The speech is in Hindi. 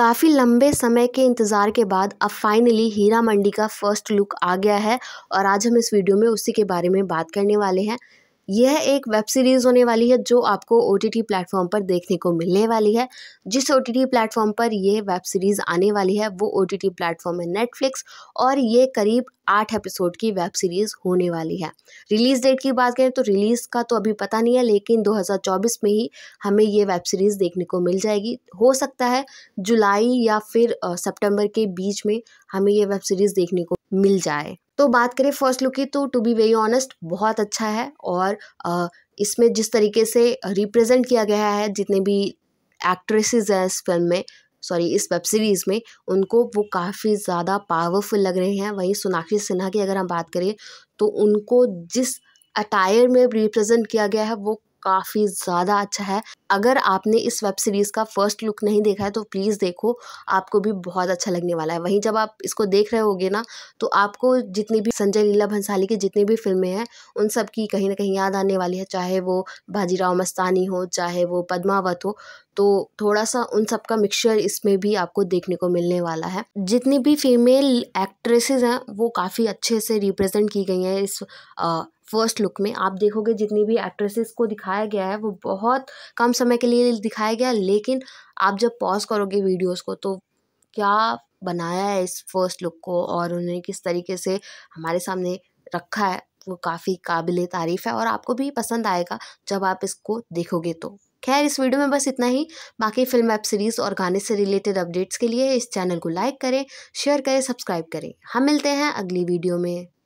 काफ़ी लंबे समय के इंतज़ार के बाद अब फाइनली हीरा मंडी का फर्स्ट लुक आ गया है और आज हम इस वीडियो में उसी के बारे में बात करने वाले हैं यह एक वेब सीरीज़ होने वाली है जो आपको ओ टी टी प्लेटफॉर्म पर देखने को मिलने वाली है जिस ओ टी टी प्लेटफॉर्म पर यह वेब सीरीज़ आने वाली है वो ओ टी टी प्लेटफॉर्म है नेटफ्लिक्स और ये करीब आठ एपिसोड की वेब सीरीज़ होने वाली है रिलीज़ डेट की बात करें तो रिलीज़ का तो अभी पता नहीं है लेकिन 2024 में ही हमें ये वेब सीरीज़ देखने को मिल जाएगी हो सकता है जुलाई या फिर सितंबर के बीच में हमें ये वेब सीरीज़ देखने को मिल जाए तो बात करें फर्स्ट लुक की तो टू बी वेरी ऑनेस्ट बहुत अच्छा है और इसमें जिस तरीके से रिप्रेजेंट किया गया है जितने भी एक्ट्रेसेस हैं इस फिल्म में सॉरी इस वेब सीरीज़ में उनको वो काफ़ी ज़्यादा पावरफुल लग रहे हैं वहीं सोनाक्षी सिन्हा की अगर हम बात करें तो उनको जिस अटायर में रिप्रेजेंट किया गया है वो काफ़ी ज़्यादा अच्छा है अगर आपने इस वेब सीरीज़ का फर्स्ट लुक नहीं देखा है तो प्लीज़ देखो आपको भी बहुत अच्छा लगने वाला है वहीं जब आप इसको देख रहे होगे ना तो आपको जितनी भी संजय लीला भंसाली की जितनी भी फिल्में हैं उन सब की कहीं ना कहीं याद आने वाली है चाहे वो बाजीराव मस्तानी हो चाहे वो पद्मावत हो तो थोड़ा सा उन सब का मिक्सचर इसमें भी आपको देखने को मिलने वाला है जितनी भी फीमेल एक्ट्रेसेस हैं वो काफ़ी अच्छे से रिप्रेजेंट की गई हैं इस फर्स्ट लुक में आप देखोगे जितनी भी एक्ट्रेसेस को दिखाया गया है वो बहुत कम समय के लिए दिखाया गया लेकिन आप जब पॉज करोगे वीडियोस को तो क्या बनाया है इस फर्स्ट लुक को और उन्होंने किस तरीके से हमारे सामने रखा है वो काफ़ी काबिल तारीफ़ है और आपको भी पसंद आएगा जब आप इसको देखोगे तो खैर इस वीडियो में बस इतना ही बाकी फिल्म वेब सीरीज़ और गाने से रिलेटेड अपडेट्स के लिए इस चैनल को लाइक करें शेयर करें सब्सक्राइब करें हम मिलते हैं अगली वीडियो में